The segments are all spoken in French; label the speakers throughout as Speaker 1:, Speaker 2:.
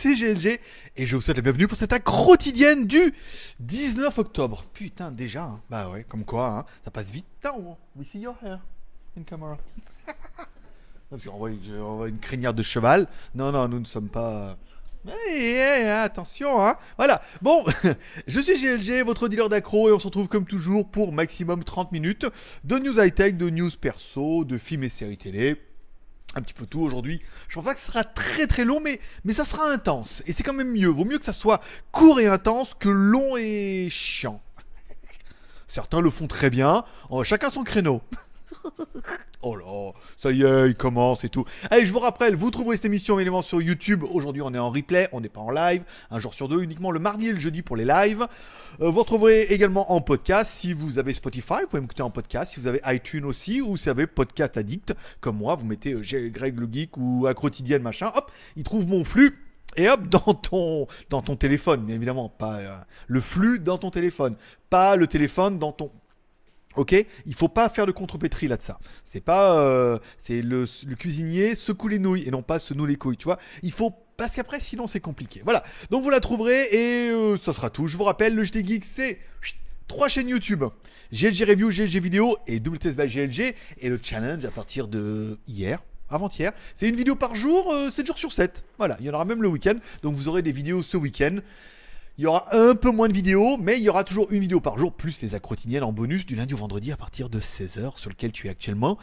Speaker 1: c'est GLG et je vous souhaite la bienvenue pour cette quotidienne du 19 octobre. Putain, déjà, hein. bah ouais, comme quoi, hein. ça passe vite. On we see your hair in Parce euh, voit, une crinière de cheval. Non, non, nous ne sommes pas. Euh, eh, eh, eh, attention, hein. Voilà. Bon, je suis GLG, votre dealer d'accro, et on se retrouve comme toujours pour maximum 30 minutes de news high-tech, de news perso, de films et séries télé un petit peu tout aujourd'hui. Je pense pas que ce sera très très long, mais, mais ça sera intense. Et c'est quand même mieux. Vaut mieux que ça soit court et intense que long et chiant. Certains le font très bien. Oh, chacun son créneau. Oh là, ça y est, il commence et tout. Allez, je vous rappelle, vous trouverez cette émission évidemment sur YouTube. Aujourd'hui, on est en replay, on n'est pas en live. Un jour sur deux, uniquement le mardi et le jeudi pour les lives. Euh, vous retrouverez également en podcast. Si vous avez Spotify, vous pouvez m'écouter en podcast. Si vous avez iTunes aussi, ou si vous avez Podcast Addict, comme moi, vous mettez euh, Greg le Geek ou à quotidien, machin. Hop, il trouve mon flux. Et hop, dans ton, dans ton téléphone, bien évidemment, pas euh, le flux dans ton téléphone, pas le téléphone dans ton Ok, il faut pas faire de contre-pétri là de ça. C'est pas, euh, c'est le, cuisinier secoue les nouilles et non pas se noue les couilles, tu vois. Il faut parce qu'après sinon c'est compliqué. Voilà. Donc vous la trouverez et euh, ça sera tout. Je vous rappelle, le JT Geek c'est trois chaînes YouTube GLG Review, GLG Vidéo et Test by GLG et le challenge à partir de hier avant-hier. C'est une vidéo par jour, 7 euh, jours sur 7. Voilà, il y en aura même le week-end. Donc vous aurez des vidéos ce week-end. Il y aura un peu moins de vidéos, mais il y aura toujours une vidéo par jour, plus les accrotiniennes en bonus du lundi au vendredi à partir de 16h, sur lequel tu es actuellement.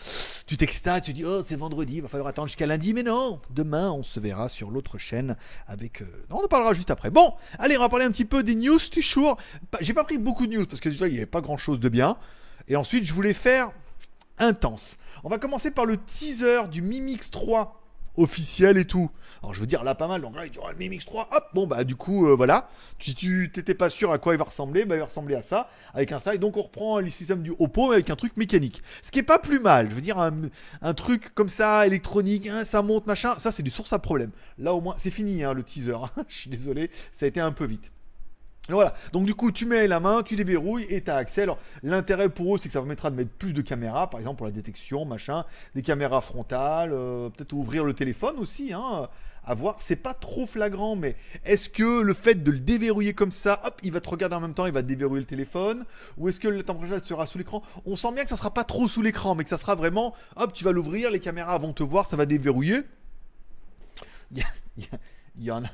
Speaker 1: Tu t'extases, tu dis Oh, c'est vendredi, il va falloir attendre jusqu'à lundi, mais non Demain, on se verra sur l'autre chaîne avec. Euh, non, on en parlera juste après. Bon, allez, on va parler un petit peu des news, tu jour. J'ai pas pris beaucoup de news parce que déjà, il n'y avait pas grand chose de bien. Et ensuite, je voulais faire intense. On va commencer par le teaser du Mimix 3 officiel et tout. Alors je veux dire, là pas mal, donc là il dit, oh, le Mimix 3, hop, bon bah du coup, euh, voilà. Si tu t'étais pas sûr à quoi il va ressembler, bah il va ressembler à ça, avec un style. Donc on reprend le système du Oppo, avec un truc mécanique. Ce qui est pas plus mal, je veux dire, un, truc comme ça, électronique, hein, ça monte, machin, ça c'est des sources à problème. Là au moins, c'est fini hein, le teaser, je suis désolé, ça a été un peu vite. Voilà, donc du coup tu mets la main, tu déverrouilles et tu as accès. Alors l'intérêt pour eux c'est que ça permettra de mettre plus de caméras, par exemple pour la détection, machin, des caméras frontales, euh, peut-être ouvrir le téléphone aussi, hein, à voir. C'est pas trop flagrant, mais est-ce que le fait de le déverrouiller comme ça, hop, il va te regarder en même temps, il va déverrouiller le téléphone, ou est-ce que le temps température sera sous l'écran On sent bien que ça sera pas trop sous l'écran, mais que ça sera vraiment, hop, tu vas l'ouvrir, les caméras vont te voir, ça va déverrouiller. Il il y en a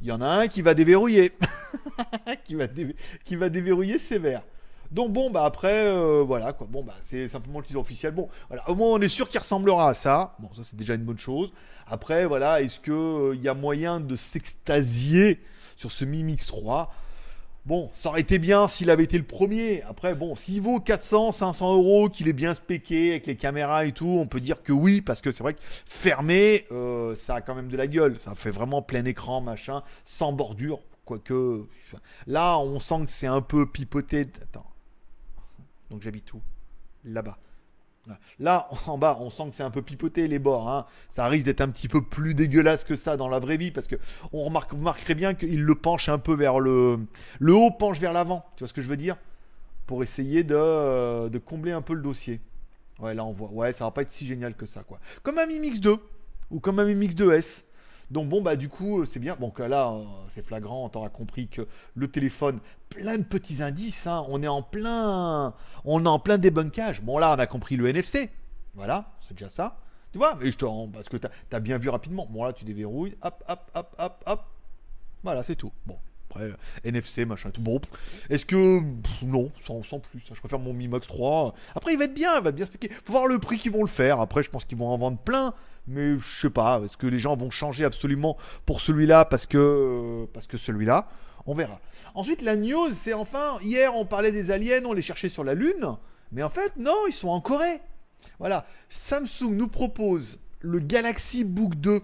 Speaker 1: il y en a un qui va déverrouiller. qui, va qui va déverrouiller sévère. Donc bon, bah après, euh, voilà quoi. Bon, bah c'est simplement le teaser officiel. Bon, voilà. Au moins, on est sûr qu'il ressemblera à ça. Bon, ça c'est déjà une bonne chose. Après, voilà, est-ce que euh, y a moyen de s'extasier sur ce Mix 3 Bon, ça aurait été bien s'il avait été le premier. Après, bon, s'il vaut 400, 500 euros, qu'il est bien spéqué avec les caméras et tout, on peut dire que oui, parce que c'est vrai que fermé, euh, ça a quand même de la gueule. Ça fait vraiment plein écran, machin, sans bordure. Quoique, là, on sent que c'est un peu pipoté. Attends. Donc j'habite où Là-bas. Là, en bas, on sent que c'est un peu pipoté les bords. Hein. Ça risque d'être un petit peu plus dégueulasse que ça dans la vraie vie parce que on remarque, vous remarquerez bien qu'il le penche un peu vers le, le haut penche vers l'avant. Tu vois ce que je veux dire Pour essayer de, euh, de, combler un peu le dossier. Ouais, là on voit. Ouais, ça va pas être si génial que ça, quoi. Comme un Mi Mix 2 ou comme un Mi Mix 2S. Donc bon, bah du coup, euh, c'est bien. Bon, euh, là, euh, c'est flagrant, on t'aura compris que le téléphone, plein de petits indices, hein. on est en plein... On est en plein débunkage. Bon là, on a compris le NFC. Voilà, c'est déjà ça. Tu vois, mais je te rends, parce que t'as bien vu rapidement. Bon là, tu déverrouilles, hop, hop, hop, hop, hop. Voilà, c'est tout. Bon, après, NFC, machin, tout. Bon, est-ce que. non, sans, sans plus. Hein. Je préfère mon Mi Max 3. Après, il va être bien, il va bien expliquer. Faut voir le prix qu'ils vont le faire. Après, je pense qu'ils vont en vendre plein mais je sais pas, est-ce que les gens vont changer absolument pour celui-là parce que, euh, parce que celui-là On verra. Ensuite, la news, c'est enfin, hier on parlait des aliens, on les cherchait sur la Lune, mais en fait, non, ils sont en Corée. Voilà, Samsung nous propose le Galaxy Book 2,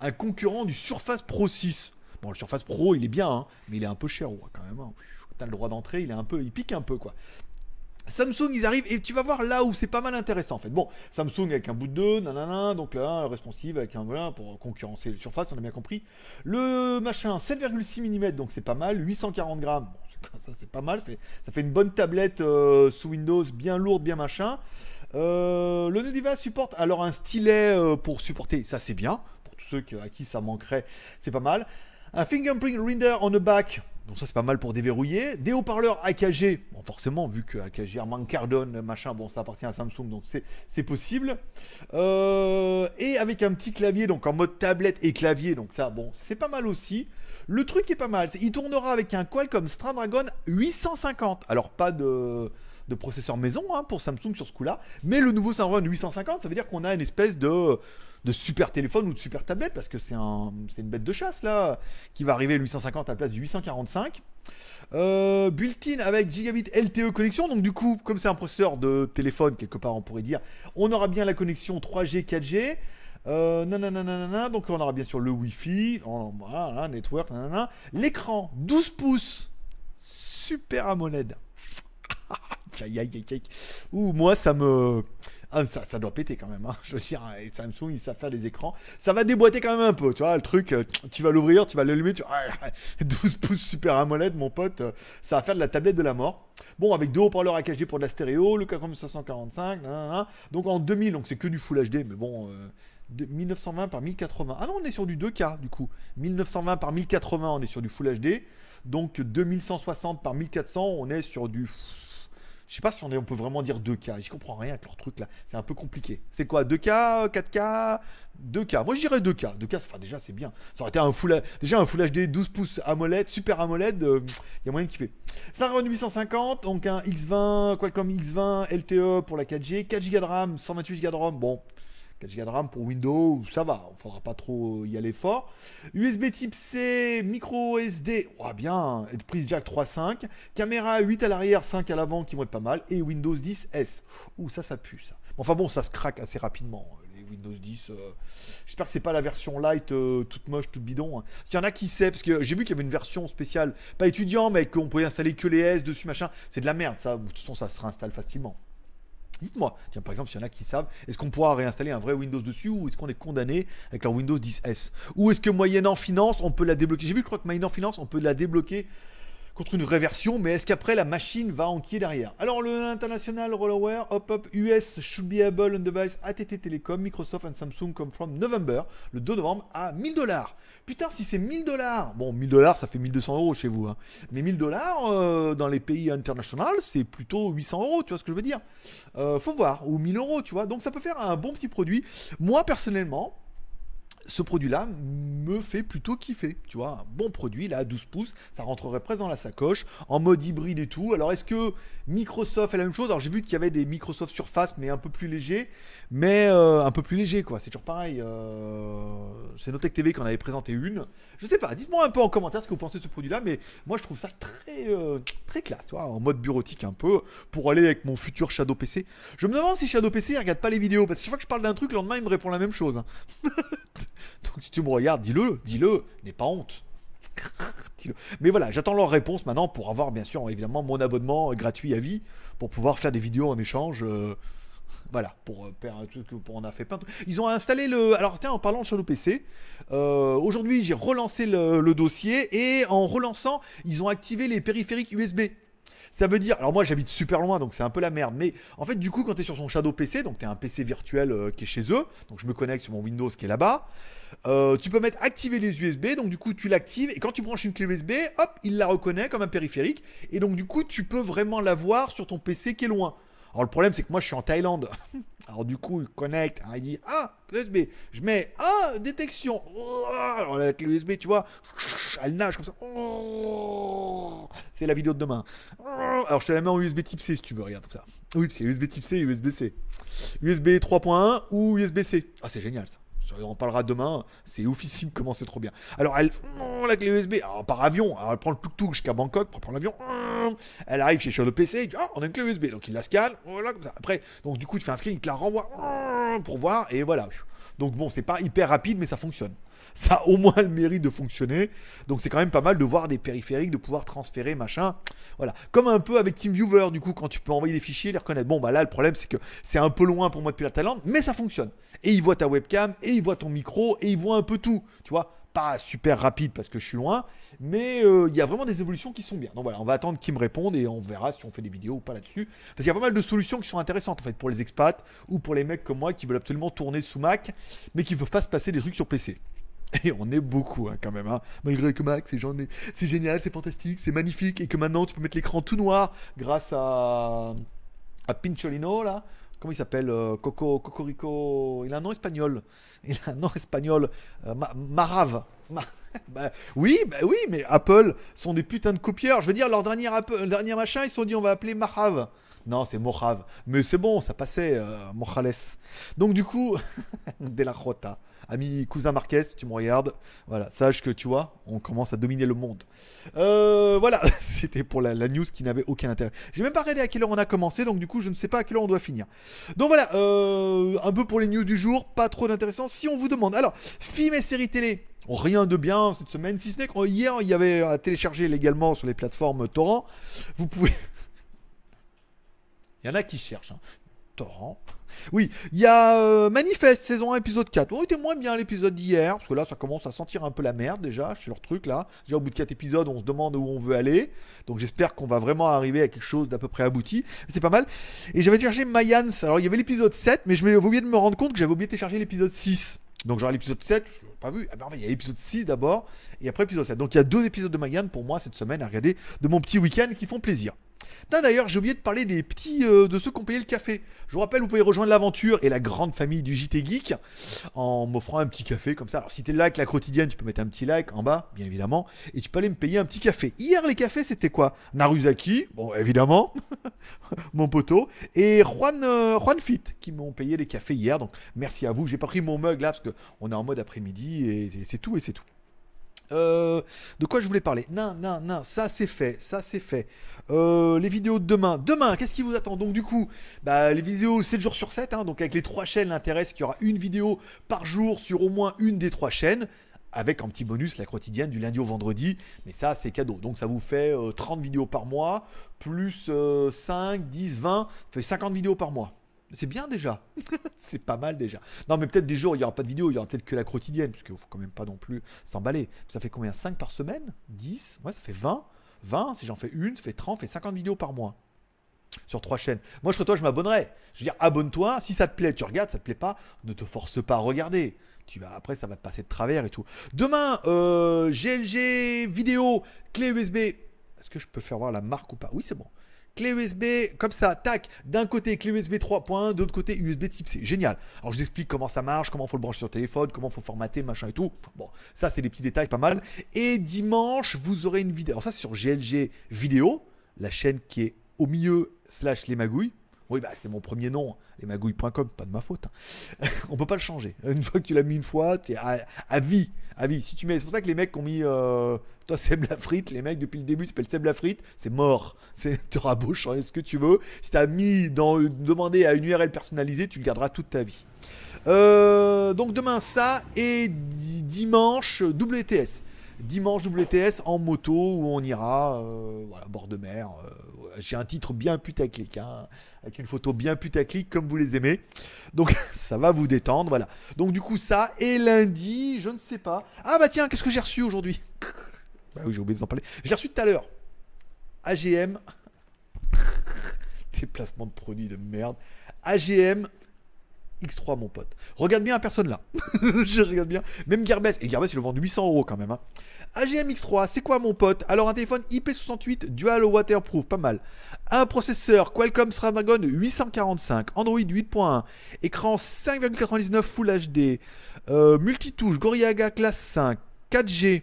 Speaker 1: un concurrent du Surface Pro 6. Bon, le Surface Pro, il est bien, hein, mais il est un peu cher, quand même. Hein. T'as le droit d'entrer, il est un peu, il pique un peu, quoi. Samsung, ils arrivent et tu vas voir là où c'est pas mal intéressant en fait. Bon, Samsung avec un bout de deux, nanana, donc là, responsive avec un voilà pour concurrencer les surfaces, on a bien compris. Le machin 7,6 mm, donc c'est pas mal, 840 grammes, ça c'est pas mal, ça fait, une bonne tablette euh, sous Windows, bien lourde, bien machin. Euh, le Nodiva supporte alors un stylet euh, pour supporter, ça c'est bien, pour tous ceux à qui ça manquerait, c'est pas mal. Un fingerprint reader on the back, donc ça c'est pas mal pour déverrouiller. Des haut-parleurs AKG, bon forcément vu que AKG, Herman Cardone, machin, bon ça appartient à Samsung donc c'est possible. Euh, et avec un petit clavier donc en mode tablette et clavier donc ça bon c'est pas mal aussi. Le truc est pas mal, il tournera avec un Qualcomm Snapdragon 850. Alors pas de de processeur maison hein, pour Samsung sur ce coup-là. Mais le nouveau Snapdragon 850, ça veut dire qu'on a une espèce de, de super téléphone ou de super tablette, parce que c'est un, une bête de chasse là, qui va arriver 850 à la place du 845. Euh, Built-in avec gigabit LTE connexion, donc du coup, comme c'est un processeur de téléphone, quelque part on pourrait dire, on aura bien la connexion 3G, 4G. Euh, nanana, nanana, donc on aura bien sûr le Wi-Fi, hein, network, nanana. L'écran 12 pouces, super AMOLED aïe, Ouh, moi, ça me. Ah, ça, doit péter quand même. Hein. Je veux dire, hein, Samsung, ils savent faire les écrans. Ça va déboîter quand même un peu. Tu vois, le truc, euh, tu vas l'ouvrir, tu vas l'allumer. Tu... 12 pouces Super AMOLED, mon pote, euh, ça va faire de la tablette de la mort. Bon, avec deux haut-parleurs à pour de la stéréo, le K645 donc en 2000, donc c'est que du Full HD, mais bon. 1920 euh, par 1080. Ah non, on est sur du 2K du coup. 1920 par 1080, on est sur du Full HD. Donc 2160 par 1400, on est sur du je sais pas si on, est, on peut vraiment dire 2K. Je comprends rien avec leur truc là. C'est un peu compliqué. C'est quoi 2K 4K 2K. Moi je dirais 2K. 2K, enfin déjà c'est bien. Ça aurait été un full, déjà un Full HD 12 pouces AMOLED, super AMOLED. Euh, il y a moyen de kiffer. Snapdragon 850, donc un X20, Qualcomm X20 LTE pour la 4G, 4Go de RAM, 128Go de ROM. Bon, 4Go de RAM pour Windows, ça va, il ne faudra pas trop y aller fort. USB type C, micro SD, oh bien, prise jack 3.5, caméra 8 à l'arrière, 5 à l'avant qui vont être pas mal, et Windows 10 S. Ouh, ça, ça pue ça. Enfin bon, ça se craque assez rapidement. Hein, les Windows 10, euh. j'espère que c'est pas la version light euh, toute moche, toute bidon. S'il hein. y en a qui sait, parce que j'ai vu qu'il y avait une version spéciale, pas étudiant, mais qu'on pouvait installer que les S dessus, machin, c'est de la merde, ça. De toute façon, ça se réinstalle facilement. Dites-moi, tiens par exemple, s'il y en a qui savent, est-ce qu'on pourra réinstaller un vrai Windows dessus ou est-ce qu'on est condamné avec un Windows 10S Ou est-ce que moyenne en finance, on peut la débloquer J'ai vu, je crois que en finance, on peut la débloquer contre une réversion, mais est-ce qu'après la machine va enquiller derrière Alors le international rollover, hop hop, US should be able on device ATT Telecom, Microsoft and Samsung come from November, le 2 novembre à 1000 dollars. Putain, si c'est 1000 dollars, bon 1000 dollars ça fait 1200 euros chez vous, hein. mais 1000 dollars euh, dans les pays internationaux c'est plutôt 800 euros, tu vois ce que je veux dire euh, Faut voir, ou 1000 euros, tu vois, donc ça peut faire un bon petit produit. Moi personnellement, ce produit-là me fait plutôt kiffer. Tu vois, un bon produit, là, 12 pouces, ça rentrerait presque dans la sacoche, en mode hybride et tout. Alors, est-ce que Microsoft est la même chose Alors, j'ai vu qu'il y avait des Microsoft Surface, mais un peu plus léger. Mais euh, un peu plus léger, quoi. C'est toujours pareil. Euh, c'est Notech TV qu'on avait présenté une. Je sais pas, dites-moi un peu en commentaire ce que vous pensez de ce produit-là, mais moi, je trouve ça très, euh, très classe, tu vois, en mode bureautique un peu, pour aller avec mon futur Shadow PC. Je me demande si Shadow PC, regarde pas les vidéos, parce que chaque fois que je parle d'un truc, le lendemain, il me répond la même chose. Hein. Donc si tu me regardes, dis-le, dis-le, n'aie pas honte. Mais voilà, j'attends leur réponse maintenant pour avoir bien sûr évidemment mon abonnement gratuit à vie pour pouvoir faire des vidéos en échange. Euh, voilà, pour euh, faire un truc, on a fait plein Ils ont installé le. Alors, tiens, en parlant de Shadow PC, aujourd'hui j'ai relancé le dossier et en relançant, ils ont activé les périphériques USB. Ça veut dire, alors moi j'habite super loin, donc c'est un peu la merde, mais en fait du coup quand tu es sur son Shadow PC, donc tu as un PC virtuel euh, qui est chez eux, donc je me connecte sur mon Windows qui est là-bas, euh, tu peux mettre activer les USB, donc du coup tu l'actives, et quand tu branches une clé USB, hop, il la reconnaît comme un périphérique, et donc du coup tu peux vraiment la voir sur ton PC qui est loin. Alors le problème, c'est que moi, je suis en Thaïlande. Alors du coup, il connecte, hein, il dit Ah, clé USB. Je mets Ah, détection. Alors la clé USB, tu vois, elle nage comme ça. C'est la vidéo de demain. Alors je te la mets en USB type C si tu veux, regarde comme ça. Oui, c'est USB type C et USB C. USB 3.1 ou USB C. Ah, c'est génial ça. On en parlera demain, c'est oufissime comment c'est trop bien. Alors elle, la clé USB, alors, par avion, alors, elle prend le tuk-tuk jusqu'à Bangkok pour l'avion, elle arrive chez Shadow PC, ah, on a une clé USB. Donc il la scanne, voilà, comme ça. Après, donc du coup, tu fais un screen, il te la renvoie hum, pour voir, et voilà. Donc bon, c'est pas hyper rapide, mais ça fonctionne. Ça a au moins le mérite de fonctionner. Donc c'est quand même pas mal de voir des périphériques, de pouvoir transférer, machin. Voilà. Comme un peu avec TeamViewer, du coup, quand tu peux envoyer des fichiers, les reconnaître. Bon, bah là, le problème, c'est que c'est un peu loin pour moi depuis la Thaïlande, mais ça fonctionne. Et il voit ta webcam, et il voit ton micro, et il voit un peu tout. Tu vois pas super rapide parce que je suis loin, mais euh, il y a vraiment des évolutions qui sont bien. Donc voilà, on va attendre qu'ils me répondent et on verra si on fait des vidéos ou pas là-dessus. Parce qu'il y a pas mal de solutions qui sont intéressantes en fait pour les expats ou pour les mecs comme moi qui veulent absolument tourner sous Mac, mais qui ne veulent pas se passer des trucs sur PC. Et on est beaucoup hein, quand même, hein. malgré que Mac, c'est, c'est génial, c'est fantastique, c'est magnifique, et que maintenant tu peux mettre l'écran tout noir grâce à, à Pincholino là comment il s'appelle euh, Coco Cocorico. Il a un nom espagnol. Il a un nom espagnol. Euh, marave. Bah, oui, bah, oui, mais Apple sont des putains de copieurs. Je veux dire, leur dernier, dernier machin, ils se sont dit on va appeler Marave. Non, c'est Morave, Mais c'est bon, ça passait, euh, Donc du coup, De la Rota. Ami cousin Marquez, tu me regardes. Voilà, sache que tu vois, on commence à dominer le monde. Euh, voilà, c'était pour la, news qui n'avait aucun intérêt. J'ai même pas regardé à quelle heure on a commencé, donc du coup, je ne sais pas à quelle heure on doit finir. Donc voilà, euh, un peu pour les news du jour, pas trop d'intéressant. Si on vous demande, alors, films et séries télé, rien de bien cette semaine, si ce n'est qu'hier, il y avait à télécharger légalement sur les plateformes torrent. Vous pouvez. Il y en a qui cherchent. Hein. Torrent. Oui, il y a euh, Manifest, saison 1, épisode 4. On était moins bien l'épisode d'hier, parce que là, ça commence à sentir un peu la merde déjà, chez leur truc là. Déjà, au bout de 4 épisodes, on se demande où on veut aller. Donc, j'espère qu'on va vraiment arriver à quelque chose d'à peu près abouti. C'est pas mal. Et j'avais téléchargé Mayans. Alors, il y avait l'épisode 7, mais je oublié de me rendre compte que j'avais oublié de télécharger l'épisode 6. Donc, genre, l'épisode 7, je l'ai pas vu. Ah ben, il y a l'épisode 6 d'abord, et après l'épisode 7. Donc, il y a deux épisodes de Mayans pour moi cette semaine à regarder de mon petit week-end qui font plaisir. D'ailleurs, j'ai oublié de parler des petits, euh, de ceux qui ont payé le café. Je vous rappelle, vous pouvez rejoindre l'aventure et la grande famille du JT Geek en m'offrant un petit café comme ça. Alors, si t'es là avec la quotidienne, tu peux mettre un petit like en bas, bien évidemment, et tu peux aller me payer un petit café. Hier, les cafés, c'était quoi Naruzaki, bon, évidemment, mon poteau, et Juan, euh, Juan Fit qui m'ont payé les cafés hier. Donc, merci à vous. J'ai pas pris mon mug là parce qu'on est en mode après-midi et c'est tout et c'est tout. Euh, de quoi je voulais parler Non, non, non, ça c'est fait, ça c'est fait. Euh, les vidéos de demain. Demain, qu'est-ce qui vous attend Donc du coup, bah, les vidéos 7 jours sur 7, hein, donc avec les trois chaînes, l'intérêt c'est qu'il y aura une vidéo par jour sur au moins une des trois chaînes. Avec un petit bonus la quotidienne du lundi au vendredi. Mais ça, c'est cadeau. Donc ça vous fait 30 euh, vidéos par mois, plus 5, 10, 20, ça fait 50 vidéos par mois. C'est bien déjà. c'est pas mal déjà. Non, mais peut-être des jours, il n'y aura pas de vidéo, il n'y aura peut-être que la quotidienne, parce qu'il ne faut quand même pas non plus s'emballer. Ça fait combien 5 par semaine 10 Moi, ça fait 20. 20, si j'en fais une, ça fait 30, ça fait 50 vidéos par mois. Sur trois chaînes. Moi, je serais toi, je m'abonnerai. Je veux dire, abonne-toi. Si ça te plaît, tu regardes. Ça te plaît pas, ne te force pas à regarder. Tu vas, après, ça va te passer de travers et tout. Demain, euh, GLG vidéo, clé USB. Est-ce que je peux faire voir la marque ou pas Oui, c'est bon clé USB comme ça, tac, d'un côté clé USB 3.1, de l'autre côté USB type C. Génial. Alors je vous explique comment ça marche, comment faut le brancher sur téléphone, comment faut formater, machin et tout. Bon, ça c'est des petits détails pas mal. Et dimanche, vous aurez une vidéo. Alors ça c'est sur GLG vidéo, la chaîne qui est au milieu slash les magouilles. Oui, bah, c'était mon premier nom, hein. magouille.com pas de ma faute. Hein. on peut pas le changer. Une fois que tu l'as mis une fois, tu es à, vie. À vie. Si tu mets, c'est pour ça que les mecs ont mis euh, toi Seb Lafrite, les mecs depuis le début s'appellent Seb Lafrite, c'est mort. C'est te beau changer ce que tu veux. Si as mis dans demander à une URL personnalisée, tu le garderas toute ta vie. Euh, donc demain ça et dimanche WTS dimanche WTS en moto où on ira, euh, voilà, bord de mer. Euh, j'ai un titre bien putaclic, hein, avec une photo bien putaclic comme vous les aimez. Donc ça va vous détendre, voilà. Donc du coup ça, et lundi, je ne sais pas. Ah bah tiens, qu'est-ce que j'ai reçu aujourd'hui Bah oui, j'ai oublié de vous en parler. J'ai reçu tout à l'heure. AGM. Déplacement de produits de merde. AGM X3, mon pote. Regarde bien la personne là. je regarde bien. Même Gearbest. Et Gearbest, il le vend 800 euros quand même. Hein. AGM X3, c'est quoi, mon pote Alors, un téléphone IP68 dual waterproof, pas mal. Un processeur Qualcomm Snapdragon 845, Android 8.1, écran 5,99 Full HD, euh, multitouche Goriaga class 5, 4G.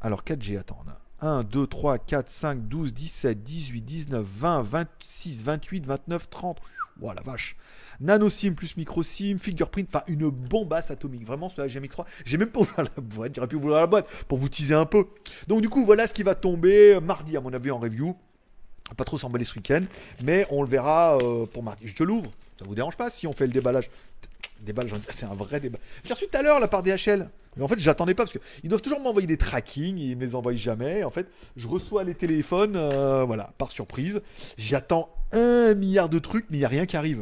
Speaker 1: Alors, 4G, attends. 1, 2, 3, 4, 5, 12, 17, 18, 19, 20, 26, 28, 29, 30 voilà la vache. Nano plus micro SIM, fingerprint, enfin une bombasse atomique. Vraiment, ce HMI 3, j'ai même pas ouvert la boîte. J'aurais pu ouvrir la boîte pour vous teaser un peu. Donc, du coup, voilà ce qui va tomber euh, mardi, à mon avis, en review. Pas trop s'emballer ce week-end, mais on le verra euh, pour mardi. Je te l'ouvre, ça vous dérange pas si on fait le déballage Déballage, c'est un vrai déballage J'ai reçu tout à l'heure la part DHL. Mais en fait, j'attendais pas parce qu'ils doivent toujours m'envoyer des tracking, ils me les envoient jamais. En fait, je reçois les téléphones, euh, voilà, par surprise. J'attends un milliard de trucs, mais il n'y a rien qui arrive.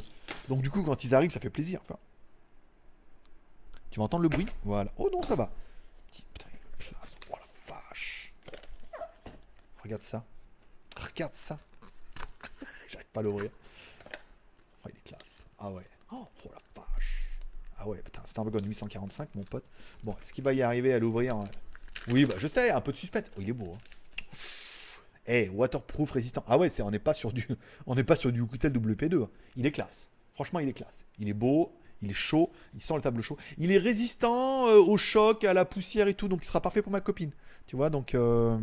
Speaker 1: Donc, du coup, quand ils arrivent, ça fait plaisir. tu vas entendre le bruit Voilà. Oh non, ça va. Putain, oh la vache. Regarde ça. Regarde ça. J'arrive pas à l'ouvrir. Oh, il est classe. Ah ouais. Oh, oh ah ouais, putain, c'est un wagon 845, mon pote. Bon, est-ce qu'il va y arriver à l'ouvrir hein Oui, bah, je sais, un peu de suspect. Oh, il est beau. Hein. Eh, waterproof résistant. Ah ouais, c'est, on n'est pas sur du, on n'est pas sur du WP2. Hein. Il est classe. Franchement, il est classe. Il est beau, il est chaud, il sent le tableau chaud. Il est résistant euh, au choc, à la poussière et tout, donc il sera parfait pour ma copine. Tu vois, donc. Euh...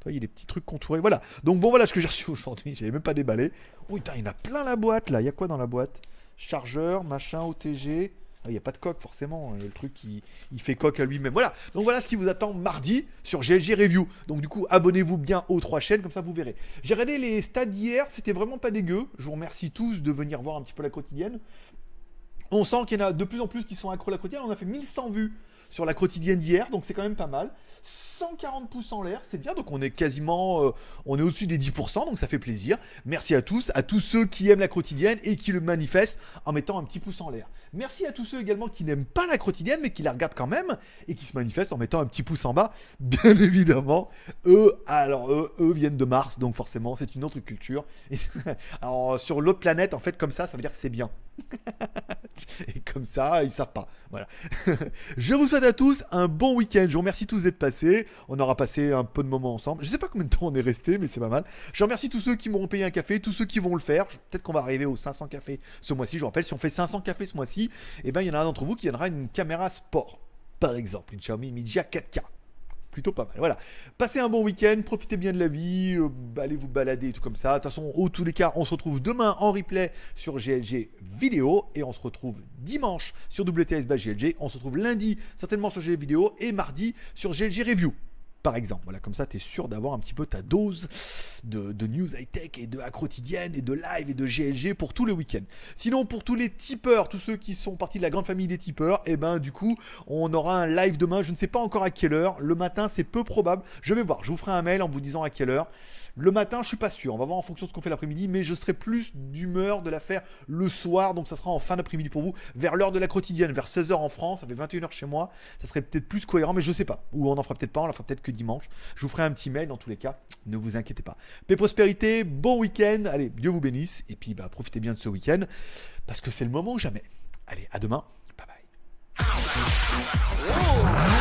Speaker 1: Toi, il y a des petits trucs contourés. Voilà. Donc bon, voilà ce que j'ai reçu aujourd'hui. J'avais même pas déballé. Oh, putain, il y a plein la boîte là. Il y a quoi dans la boîte chargeur, machin, OTG. Ah, il n'y a pas de coque forcément, hein, le truc il, il fait coque à lui-même. Voilà, donc voilà ce qui vous attend mardi sur GLG Review. Donc du coup, abonnez-vous bien aux trois chaînes, comme ça vous verrez. J'ai regardé les stades d'hier, c'était vraiment pas dégueu. Je vous remercie tous de venir voir un petit peu la quotidienne. On sent qu'il y en a de plus en plus qui sont accro à la quotidienne. On a fait 1100 vues sur la quotidienne d'hier, donc c'est quand même pas mal. 140 pouces en l'air, c'est bien. Donc on est quasiment, euh, on est au-dessus des 10%, donc ça fait plaisir. Merci à tous, à tous ceux qui aiment la quotidienne et qui le manifestent en mettant un petit pouce en l'air. Merci à tous ceux également qui n'aiment pas la quotidienne mais qui la regardent quand même et qui se manifestent en mettant un petit pouce en bas, bien évidemment. Eux, alors eux, viennent de Mars, donc forcément c'est une autre culture. alors sur l'autre planète, en fait, comme ça, ça veut dire que c'est bien. et comme ça, ils savent pas. Voilà. Je vous souhaite à tous un bon week-end. Je vous remercie tous d'être passés. On aura passé un peu de moments ensemble. Je sais pas combien de temps on est resté, mais c'est pas mal. Je remercie tous ceux qui m'auront payé un café, tous ceux qui vont le faire. Peut-être qu'on va arriver aux 500 cafés ce mois-ci. Je rappelle, si on fait 500 cafés ce mois-ci, Et eh ben, il y en a un d'entre vous qui viendra une caméra sport, par exemple, une Xiaomi Mi 4K plutôt pas mal. Voilà. Passez un bon week-end, profitez bien de la vie, euh, allez vous balader et tout comme ça. De toute façon, au tous les cas, on se retrouve demain en replay sur GLG vidéo et on se retrouve dimanche sur WTS GLG. On se retrouve lundi certainement sur GLG vidéo et mardi sur GLG review par exemple. Voilà, comme ça, tu es sûr d'avoir un petit peu ta dose de, news high-tech et de hack quotidienne et de live et de GLG pour tous les week ends Sinon, pour tous les tipeurs, tous ceux qui sont partis de la grande famille des tipeurs, et eh ben du coup, on aura un live demain. Je ne sais pas encore à quelle heure. Le matin, c'est peu probable. Je vais voir. Je vous ferai un mail en vous disant à quelle heure. Le matin, je suis pas sûr. On va voir en fonction de ce qu'on fait l'après-midi, mais je serai plus d'humeur de la faire le soir. Donc ça sera en fin d'après-midi pour vous, vers l'heure de la quotidienne, vers 16h en France. Ça fait 21h chez moi. Ça serait peut-être plus cohérent, mais je sais pas. Ou on en fera peut-être pas. On la fera peut-être que dimanche. Je vous ferai un petit mail dans tous les cas. Ne vous inquiétez pas. Paix, prospérité, bon week-end. Allez, Dieu vous bénisse. Et puis, bah, profitez bien de ce week-end parce que c'est le moment ou jamais. Allez, à demain. Bye bye.